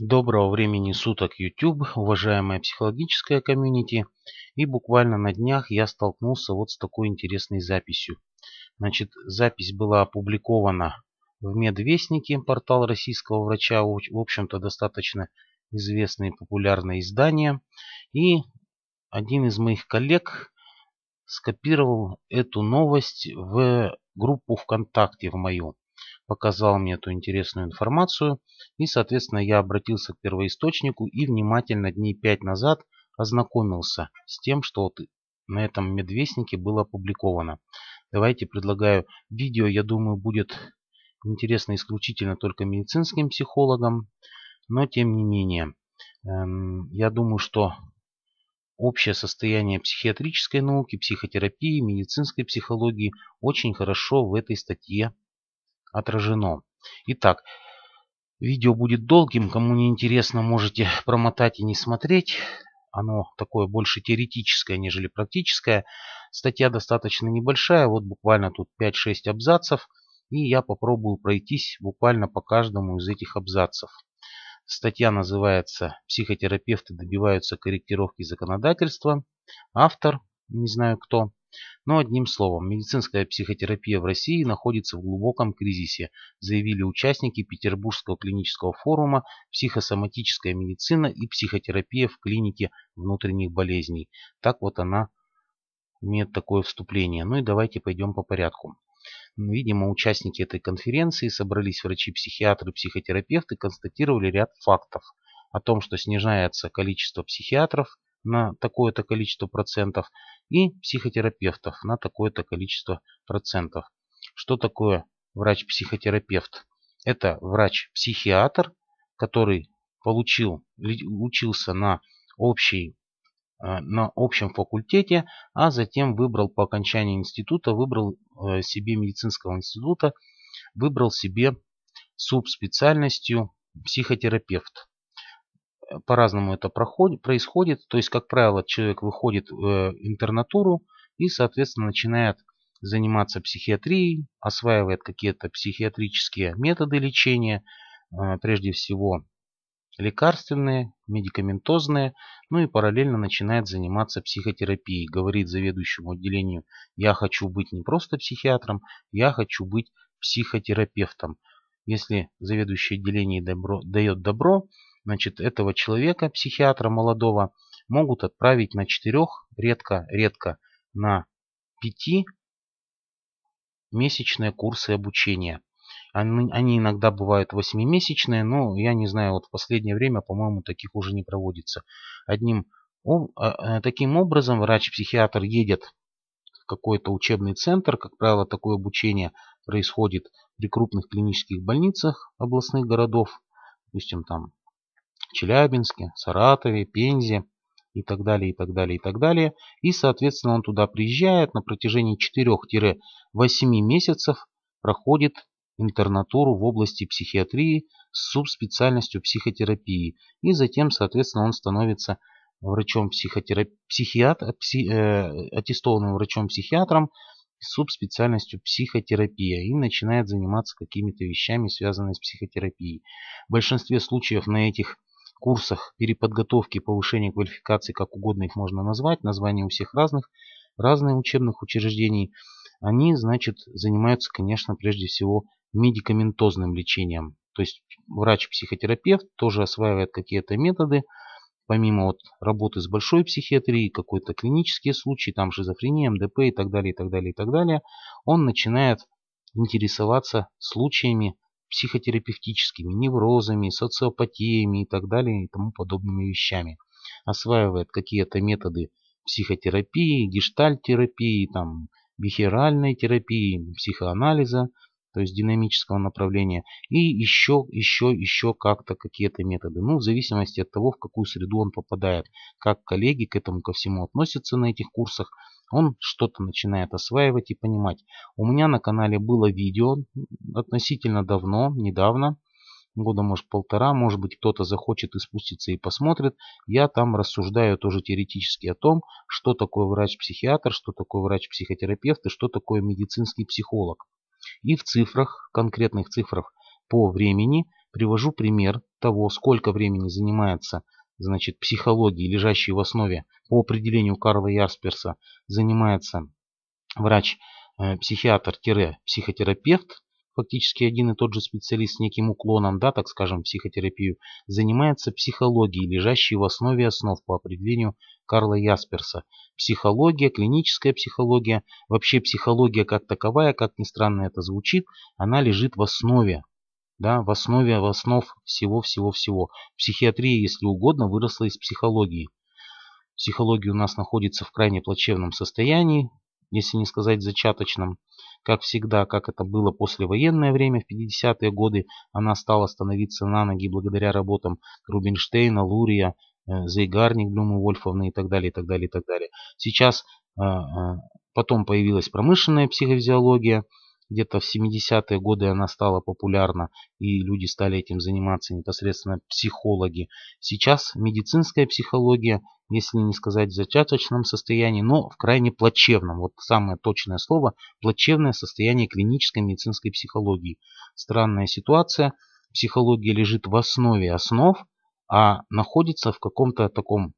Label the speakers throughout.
Speaker 1: Доброго времени суток, YouTube, уважаемая психологическая комьюнити. И буквально на днях я столкнулся вот с такой интересной записью. Значит, запись была опубликована в Медвестнике, портал российского врача, в общем-то, достаточно известное и популярное издание. И один из моих коллег скопировал эту новость в группу ВКонтакте в мою показал мне эту интересную информацию, и, соответственно, я обратился к первоисточнику и внимательно дней пять назад ознакомился с тем, что вот на этом медвестнике было опубликовано. Давайте предлагаю видео, я думаю, будет интересно исключительно только медицинским психологам, но тем не менее, эм, я думаю, что общее состояние психиатрической науки, психотерапии, медицинской психологии очень хорошо в этой статье отражено. Итак, видео будет долгим, кому не интересно, можете промотать и не смотреть. Оно такое больше теоретическое, нежели практическое. Статья достаточно небольшая, вот буквально тут 5-6 абзацев. И я попробую пройтись буквально по каждому из этих абзацев. Статья называется «Психотерапевты добиваются корректировки законодательства». Автор, не знаю кто, но одним словом, медицинская психотерапия в России находится в глубоком кризисе, заявили участники Петербургского клинического форума «Психосоматическая медицина и психотерапия в клинике внутренних болезней». Так вот она имеет такое вступление. Ну и давайте пойдем по порядку. Ну, видимо, участники этой конференции собрались врачи-психиатры, психотерапевты констатировали ряд фактов о том, что снижается количество психиатров, на такое-то количество процентов и психотерапевтов на такое-то количество процентов. Что такое врач-психотерапевт? Это врач-психиатр, который получил, учился на, общей, э, на общем факультете, а затем выбрал по окончании института, выбрал э, себе медицинского института, выбрал себе субспециальностью психотерапевт. Э, по-разному это проходит, происходит. То есть, как правило, человек выходит э, в интернатуру и, соответственно, начинает заниматься психиатрией, осваивает какие-то психиатрические методы лечения, э, прежде всего лекарственные, медикаментозные, ну и параллельно начинает заниматься психотерапией. Говорит заведующему отделению, я хочу быть не просто психиатром, я хочу быть психотерапевтом. Если заведующее отделение добро, дает добро, значит, этого человека, психиатра молодого, могут отправить на четырех, редко, редко, на пяти месячные курсы обучения. Они, иногда бывают восьмимесячные, но я не знаю, вот в последнее время, по-моему, таких уже не проводится. Одним, а, а, таким образом врач-психиатр едет в какой-то учебный центр, как правило, такое обучение происходит при крупных клинических больницах областных городов, допустим, там Челябинске, Саратове, Пензе и так далее, и так далее, и так далее. И, соответственно, он туда приезжает на протяжении 4-8 месяцев, проходит интернатуру в области психиатрии с субспециальностью психотерапии. И затем, соответственно, он становится врачом психиатр, э, пси, э, аттестованным врачом-психиатром субспециальностью психотерапия и начинает заниматься какими-то вещами, связанными с психотерапией. В большинстве случаев на этих курсах переподготовки, повышения квалификации, как угодно их можно назвать, названия у всех разных, разных учебных учреждений, они, значит, занимаются, конечно, прежде всего медикаментозным лечением. То есть врач-психотерапевт тоже осваивает какие-то методы, помимо вот работы с большой психиатрией, какой-то клинические случаи, там шизофрения, МДП и так далее, и так далее, и так далее, он начинает интересоваться случаями психотерапевтическими, неврозами, социопатиями и так далее и тому подобными вещами. Осваивает какие-то методы психотерапии, гештальтерапии, там, бихеральной терапии, психоанализа то есть динамического направления, и еще, еще, еще как-то какие-то методы. Ну, в зависимости от того, в какую среду он попадает, как коллеги к этому ко всему относятся на этих курсах, он что-то начинает осваивать и понимать. У меня на канале было видео относительно давно, недавно, года, может, полтора, может быть, кто-то захочет и спустится и посмотрит. Я там рассуждаю тоже теоретически о том, что такое врач-психиатр, что такое врач-психотерапевт и что такое медицинский психолог. И в цифрах, конкретных цифрах по времени, привожу пример того, сколько времени занимается значит, психологии, лежащей в основе по определению Карла Ярсперса, занимается врач-психиатр-психотерапевт, э, фактически один и тот же специалист с неким уклоном, да, так скажем, психотерапию, занимается психологией, лежащей в основе основ по определению Карла Ясперса. Психология, клиническая психология, вообще психология как таковая, как ни странно это звучит, она лежит в основе, да, в основе, в основ всего-всего-всего. Психиатрия, если угодно, выросла из психологии. Психология у нас находится в крайне плачевном состоянии, если не сказать зачаточным, Как всегда, как это было послевоенное время, в 50-е годы она стала становиться на ноги благодаря работам Рубинштейна, Лурия, э, Зейгарник, Блюмовольфовны и так далее, и так далее, и так далее. Сейчас э, э, потом появилась промышленная психофизиология, где-то в 70-е годы она стала популярна, и люди стали этим заниматься, непосредственно психологи. Сейчас медицинская психология, если не сказать в зачаточном состоянии, но в крайне плачевном, вот самое точное слово, плачевное состояние клинической медицинской психологии. Странная ситуация, психология лежит в основе основ, а находится в каком-то таком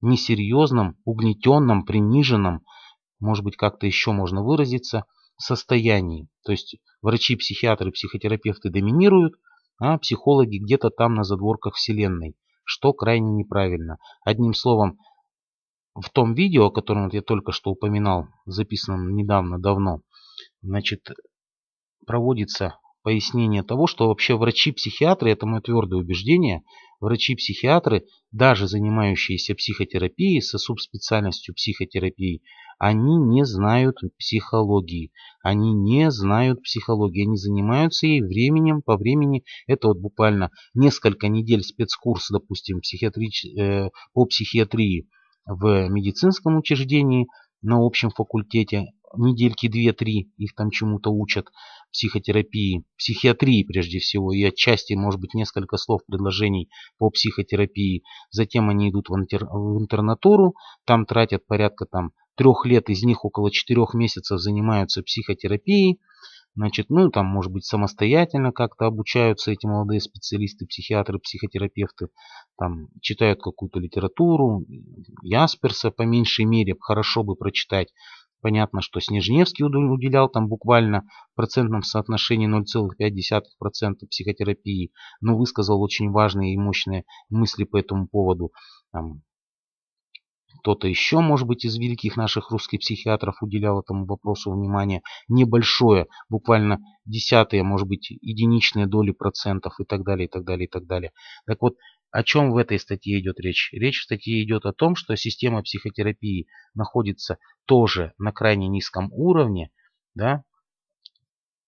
Speaker 1: несерьезном, угнетенном, приниженном, может быть, как-то еще можно выразиться – состоянии. То есть врачи, психиатры, психотерапевты доминируют, а психологи где-то там на задворках Вселенной, что крайне неправильно. Одним словом, в том видео, о котором я только что упоминал, записанном недавно, давно, значит, проводится пояснение того, что вообще врачи-психиатры, это мое твердое убеждение, врачи-психиатры, даже занимающиеся психотерапией со субспециальностью психотерапии, они не знают психологии. Они не знают психологии, они занимаются ей временем по времени. Это вот буквально несколько недель спецкурс, допустим, психиатрич, э, по психиатрии в медицинском учреждении на общем факультете. Недельки две-три их там чему-то учат психотерапии, психиатрии прежде всего, и отчасти, может быть, несколько слов, предложений по психотерапии. Затем они идут в, интер, в интернатуру, там тратят порядка там трех лет, из них около четырех месяцев занимаются психотерапией, значит, ну, там, может быть, самостоятельно как-то обучаются эти молодые специалисты, психиатры, психотерапевты, там, читают какую-то литературу, Ясперса по меньшей мере хорошо бы прочитать, Понятно, что Снежневский уделял там буквально в процентном соотношении 0,5% психотерапии, но высказал очень важные и мощные мысли по этому поводу. Там, кто-то еще, может быть, из великих наших русских психиатров уделял этому вопросу внимание небольшое, буквально десятые, может быть, единичные доли процентов и так далее, и так далее, и так далее. Так вот, о чем в этой статье идет речь? Речь в статье идет о том, что система психотерапии находится тоже на крайне низком уровне, да,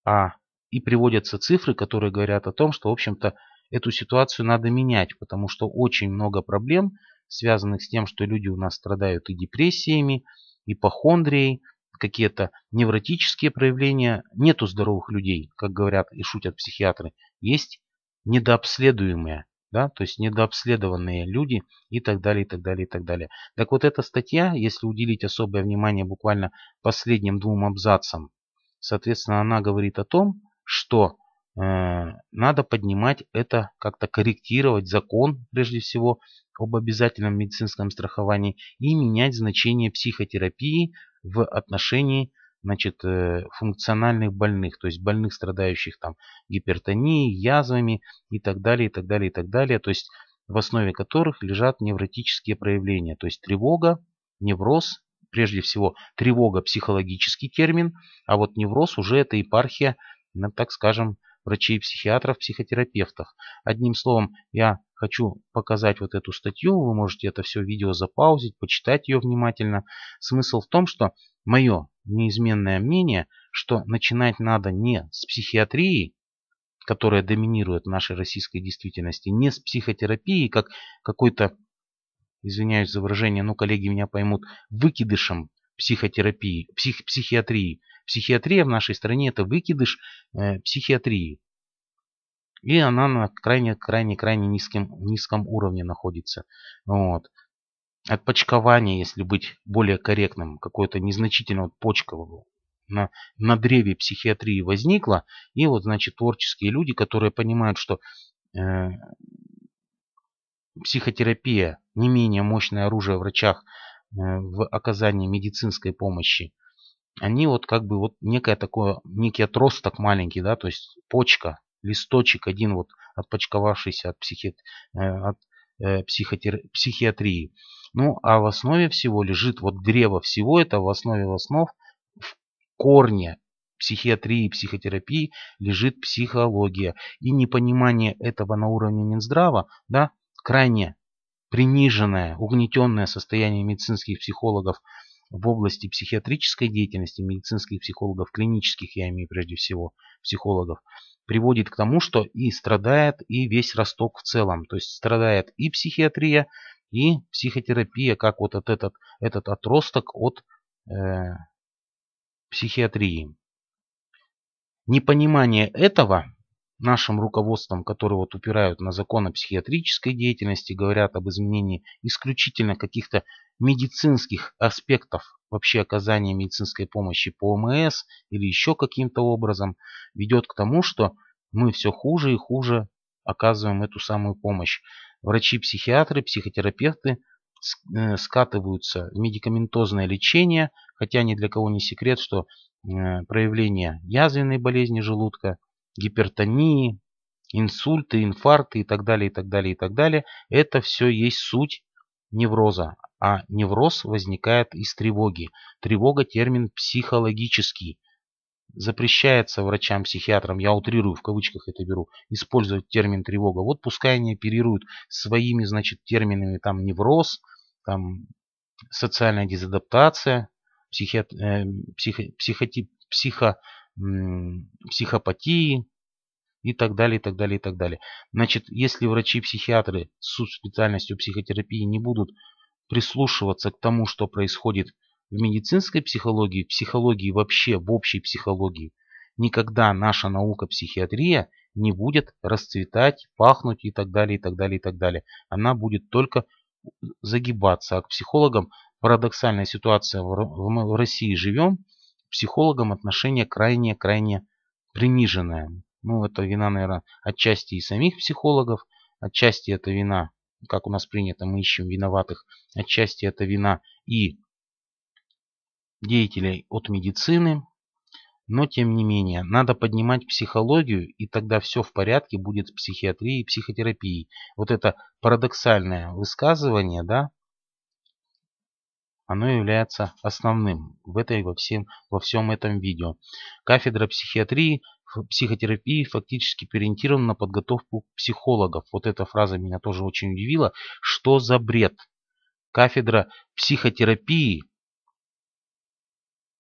Speaker 1: а, и приводятся цифры, которые говорят о том, что, в общем-то, эту ситуацию надо менять, потому что очень много проблем – связанных с тем, что люди у нас страдают и депрессиями, ипохондрией, какие-то невротические проявления. Нету здоровых людей, как говорят и шутят психиатры. Есть недообследуемые, да, то есть недообследованные люди и так далее, и так далее, и так далее. Так вот эта статья, если уделить особое внимание буквально последним двум абзацам, соответственно, она говорит о том, что Э, надо поднимать это, как-то корректировать закон, прежде всего, об обязательном медицинском страховании и менять значение психотерапии в отношении значит, э, функциональных больных, то есть больных, страдающих там гипертонией, язвами и так далее, и так далее, и так далее, то есть в основе которых лежат невротические проявления, то есть тревога, невроз, прежде всего тревога психологический термин, а вот невроз уже это епархия, ну, так скажем, врачей, психиатров, психотерапевтов. Одним словом, я хочу показать вот эту статью, вы можете это все видео запаузить, почитать ее внимательно. Смысл в том, что мое неизменное мнение, что начинать надо не с психиатрии, которая доминирует в нашей российской действительности, не с психотерапии, как какой-то, извиняюсь за выражение, но ну, коллеги меня поймут, выкидышем психотерапии, псих, психиатрии, психиатрия в нашей стране это выкидыш э, психиатрии. И она на крайне-крайне-крайне низком, низком уровне находится. Вот. Отпочкование, если быть более корректным, какое-то незначительное вот почка на, на древе психиатрии возникло, И вот, значит, творческие люди, которые понимают, что э, психотерапия не менее мощное оружие врачах э, в оказании медицинской помощи, они вот как бы вот некое такое, некий отросток маленький, да, то есть почка, листочек один вот отпочковавшийся от, психи, э, от э, психотер, психиатрии. Ну, а в основе всего лежит вот древо всего это, в основе в основ, в корне психиатрии, психотерапии лежит психология. И непонимание этого на уровне Минздрава, да, крайне приниженное, угнетенное состояние медицинских психологов – в области психиатрической деятельности медицинских психологов, клинических, я имею прежде всего, психологов, приводит к тому, что и страдает и весь Росток в целом. То есть страдает и психиатрия, и психотерапия, как вот от этот, этот отросток от э, психиатрии. Непонимание этого нашим руководством, которые вот упирают на закон о психиатрической деятельности, говорят об изменении исключительно каких-то медицинских аспектов вообще оказания медицинской помощи по ОМС или еще каким-то образом, ведет к тому, что мы все хуже и хуже оказываем эту самую помощь. Врачи-психиатры, психотерапевты э, скатываются в медикаментозное лечение, хотя ни для кого не секрет, что э, проявление язвенной болезни желудка – гипертонии, инсульты, инфаркты и так далее, и так далее, и так далее. Это все есть суть невроза. А невроз возникает из тревоги. Тревога термин психологический. Запрещается врачам-психиатрам, я утрирую, в кавычках это беру, использовать термин тревога. Вот пускай они оперируют своими, значит, терминами там невроз, там социальная дезадаптация, психи, э, психо, психотип, психо, психопатии и так далее, и так далее, и так далее. Значит, если врачи-психиатры с специальностью психотерапии не будут прислушиваться к тому, что происходит в медицинской психологии, в психологии вообще, в общей психологии, никогда наша наука психиатрия не будет расцветать, пахнуть и так далее, и так далее, и так далее. Она будет только загибаться. А к психологам парадоксальная ситуация в России живем – психологам отношение крайне-крайне приниженное. Ну, это вина, наверное, отчасти и самих психологов, отчасти это вина, как у нас принято, мы ищем виноватых, отчасти это вина и деятелей от медицины, но тем не менее, надо поднимать психологию, и тогда все в порядке будет с психиатрией и психотерапией. Вот это парадоксальное высказывание, да, оно является основным в, этой, во, всем, во всем этом видео. Кафедра психиатрии, психотерапии фактически переориентирована на подготовку психологов. Вот эта фраза меня тоже очень удивила. Что за бред? Кафедра психотерапии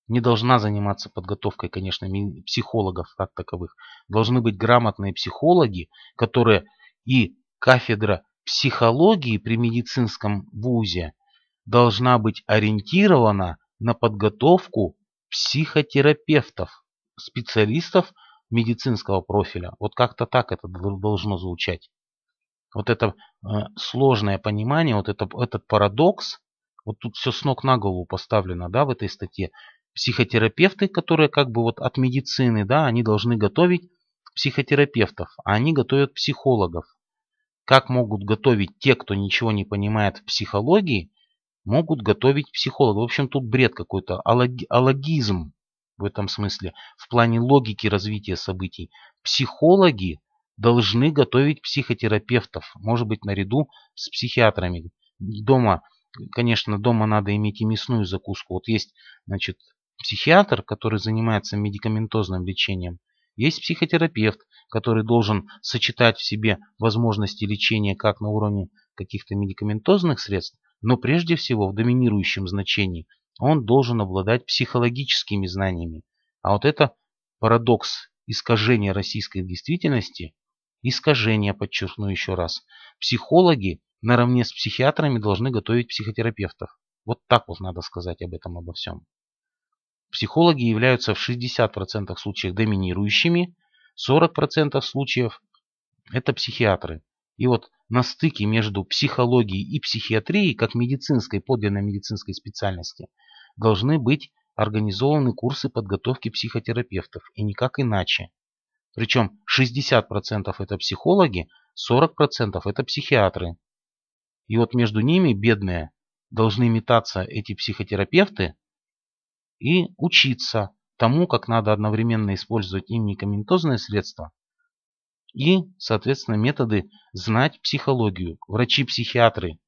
Speaker 1: не должна заниматься подготовкой, конечно, психологов как таковых. Должны быть грамотные психологи, которые и кафедра психологии при медицинском вузе – должна быть ориентирована на подготовку психотерапевтов, специалистов медицинского профиля. Вот как-то так это должно звучать. Вот это э, сложное понимание, вот это, этот парадокс, вот тут все с ног на голову поставлено, да, в этой статье. Психотерапевты, которые как бы вот от медицины, да, они должны готовить психотерапевтов, а они готовят психологов. Как могут готовить те, кто ничего не понимает в психологии, могут готовить психологи. В общем, тут бред какой-то, алогизм в этом смысле, в плане логики развития событий. Психологи должны готовить психотерапевтов, может быть, наряду с психиатрами. Дома, конечно, дома надо иметь и мясную закуску. Вот есть, значит, психиатр, который занимается медикаментозным лечением, есть психотерапевт, который должен сочетать в себе возможности лечения как на уровне каких-то медикаментозных средств, но прежде всего в доминирующем значении он должен обладать психологическими знаниями. А вот это парадокс искажения российской действительности, искажение, подчеркну еще раз, психологи наравне с психиатрами должны готовить психотерапевтов. Вот так вот надо сказать об этом обо всем. Психологи являются в 60% случаев доминирующими, 40% случаев это психиатры. И вот на стыке между психологией и психиатрией, как медицинской, подлинно медицинской специальности, должны быть организованы курсы подготовки психотерапевтов, и никак иначе. Причем 60% это психологи, 40% это психиатры. И вот между ними, бедные, должны метаться эти психотерапевты и учиться тому, как надо одновременно использовать им медикаментозные средства и, соответственно, методы знать психологию, врачи-психиатры.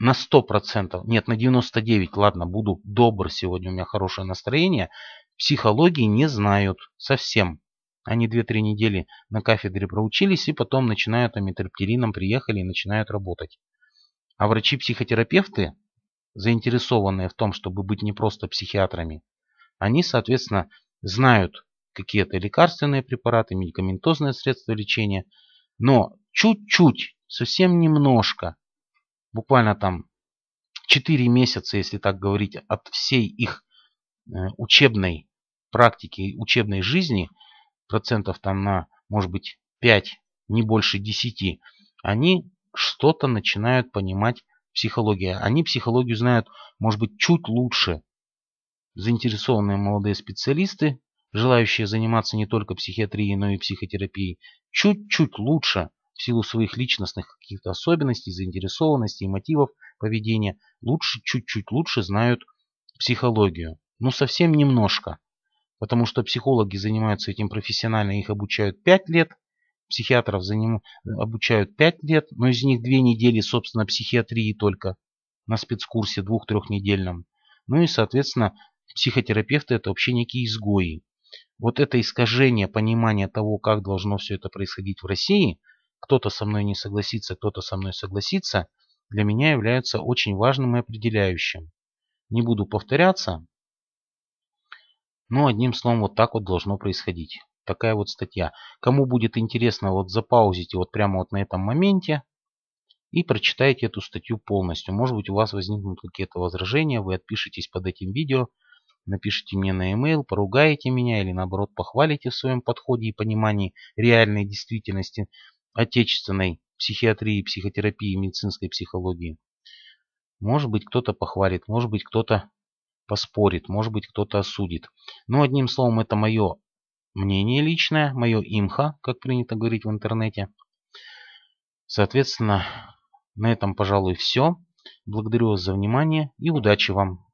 Speaker 1: На 100%, нет, на 99%, ладно, буду добр, сегодня у меня хорошее настроение, психологии не знают совсем. Они 2-3 недели на кафедре проучились и потом начинают амитроптерином приехали и начинают работать. А врачи-психотерапевты, заинтересованные в том, чтобы быть не просто психиатрами, они, соответственно, знают какие-то лекарственные препараты, медикаментозные средства лечения. Но чуть-чуть, совсем немножко, буквально там 4 месяца, если так говорить, от всей их э, учебной практики, учебной жизни, процентов там на, может быть, 5, не больше 10, они что-то начинают понимать психология. Они психологию знают, может быть, чуть лучше. Заинтересованные молодые специалисты, желающие заниматься не только психиатрией, но и психотерапией, чуть-чуть лучше в силу своих личностных каких-то особенностей, заинтересованностей, и мотивов поведения, лучше, чуть-чуть лучше знают психологию. Ну, совсем немножко. Потому что психологи занимаются этим профессионально, их обучают 5 лет, психиатров за ним обучают 5 лет, но из них 2 недели, собственно, психиатрии только на спецкурсе двух-трехнедельном. Ну и, соответственно, психотерапевты это вообще некие изгои. Вот это искажение понимания того, как должно все это происходить в России, кто-то со мной не согласится, кто-то со мной согласится, для меня являются очень важным и определяющим. Не буду повторяться, но одним словом вот так вот должно происходить. Такая вот статья. Кому будет интересно, вот запаузите вот прямо вот на этом моменте и прочитайте эту статью полностью. Может быть у вас возникнут какие-то возражения, вы отпишитесь под этим видео. Напишите мне на e-mail, поругаете меня или наоборот похвалите в своем подходе и понимании реальной действительности отечественной психиатрии, психотерапии, медицинской психологии. Может быть кто-то похвалит, может быть кто-то поспорит, может быть кто-то осудит. Но одним словом это мое мнение личное, мое имха, как принято говорить в интернете. Соответственно, на этом, пожалуй, все. Благодарю вас за внимание и удачи вам!